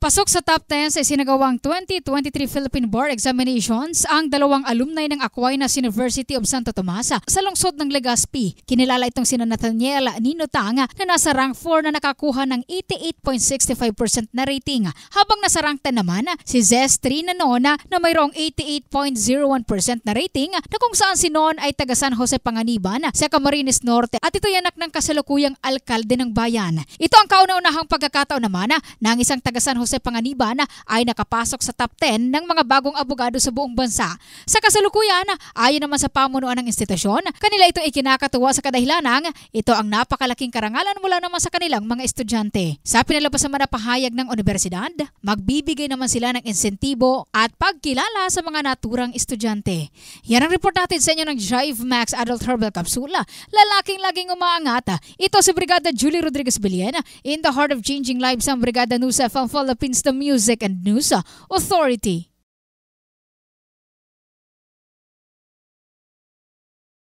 Pasok sa top 10 sa isinagawang 2023 Philippine Bar Examinations ang dalawang alumni ng Aquinas University of Santo Tomas sa lungsod ng Legazpi. Kinilala itong sina Nathaniel Nino Tanga na nasa rank 4 na nakakuha ng 88.65% na rating habang nasa rank 10 naman si Zes Trinanona na mayroong 88.01% na rating na kung saan si Non ay taga San Jose Panganiban sa Camarines Norte at ito anak ng kasalukuyang alkalde ng bayan. Ito ang kauna-unahang pagkakataon naman ng isang taga San Jose Jose Panganiban ay nakapasok sa top 10 ng mga bagong abogado sa buong bansa. Sa kasalukuyan, ayon naman sa pamunuan ng institusyon, kanila ito ikinakatuwa sa kadahilanang ito ang napakalaking karangalan mula naman sa kanilang mga estudyante. Sa pinalabas naman na pahayag ng universidad, magbibigay naman sila ng insentibo at pagkilala sa mga naturang estudyante. Yan ang report natin sa inyo ng Jive Max Adult Herbal Capsula. Lalaking laging umaangat. Ito si Brigada Julie Rodriguez Biliena in the heart of changing lives ang Brigada Nusa from Philippines. underpins the music and news uh, authority.